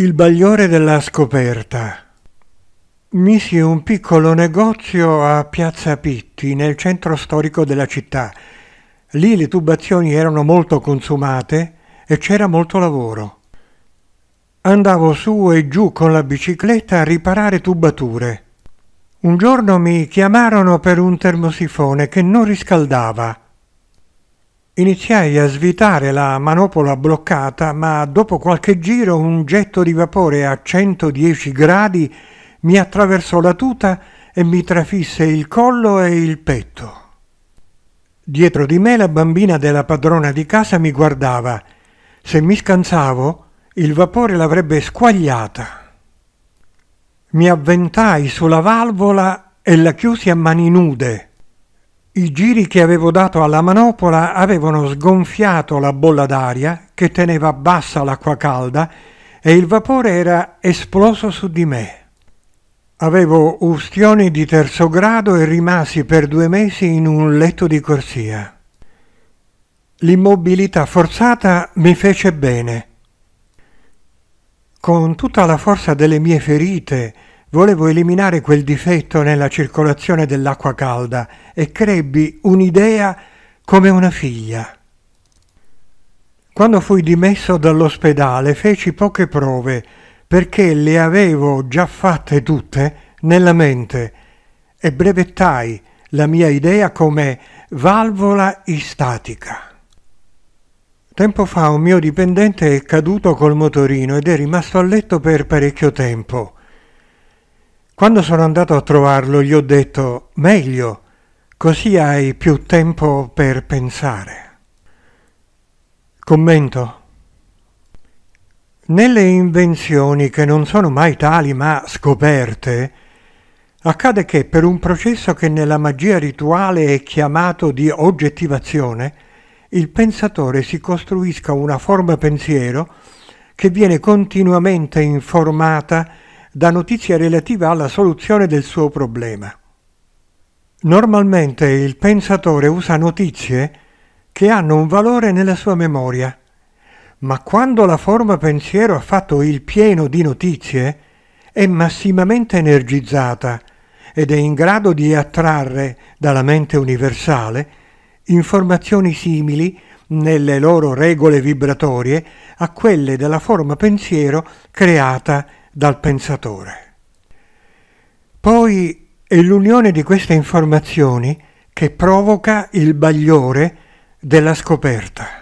Il bagliore della scoperta. Misi un piccolo negozio a Piazza Pitti, nel centro storico della città. Lì le tubazioni erano molto consumate e c'era molto lavoro. Andavo su e giù con la bicicletta a riparare tubature. Un giorno mi chiamarono per un termosifone che non riscaldava. Iniziai a svitare la manopola bloccata, ma dopo qualche giro un getto di vapore a 110 gradi mi attraversò la tuta e mi trafisse il collo e il petto. Dietro di me la bambina della padrona di casa mi guardava. Se mi scansavo, il vapore l'avrebbe squagliata. Mi avventai sulla valvola e la chiusi a mani nude. I giri che avevo dato alla manopola avevano sgonfiato la bolla d'aria che teneva bassa l'acqua calda e il vapore era esploso su di me. Avevo ustioni di terzo grado e rimasi per due mesi in un letto di corsia. L'immobilità forzata mi fece bene. Con tutta la forza delle mie ferite, Volevo eliminare quel difetto nella circolazione dell'acqua calda e crebbi un'idea come una figlia. Quando fui dimesso dall'ospedale feci poche prove perché le avevo già fatte tutte nella mente e brevettai la mia idea come valvola istatica. Tempo fa un mio dipendente è caduto col motorino ed è rimasto a letto per parecchio tempo. Quando sono andato a trovarlo gli ho detto meglio, così hai più tempo per pensare. Commento. Nelle invenzioni che non sono mai tali ma scoperte, accade che per un processo che nella magia rituale è chiamato di oggettivazione, il pensatore si costruisca una forma pensiero che viene continuamente informata da notizia relativa alla soluzione del suo problema. Normalmente il pensatore usa notizie che hanno un valore nella sua memoria, ma quando la forma pensiero ha fatto il pieno di notizie, è massimamente energizzata ed è in grado di attrarre dalla mente universale informazioni simili nelle loro regole vibratorie a quelle della forma pensiero creata dal pensatore. Poi è l'unione di queste informazioni che provoca il bagliore della scoperta.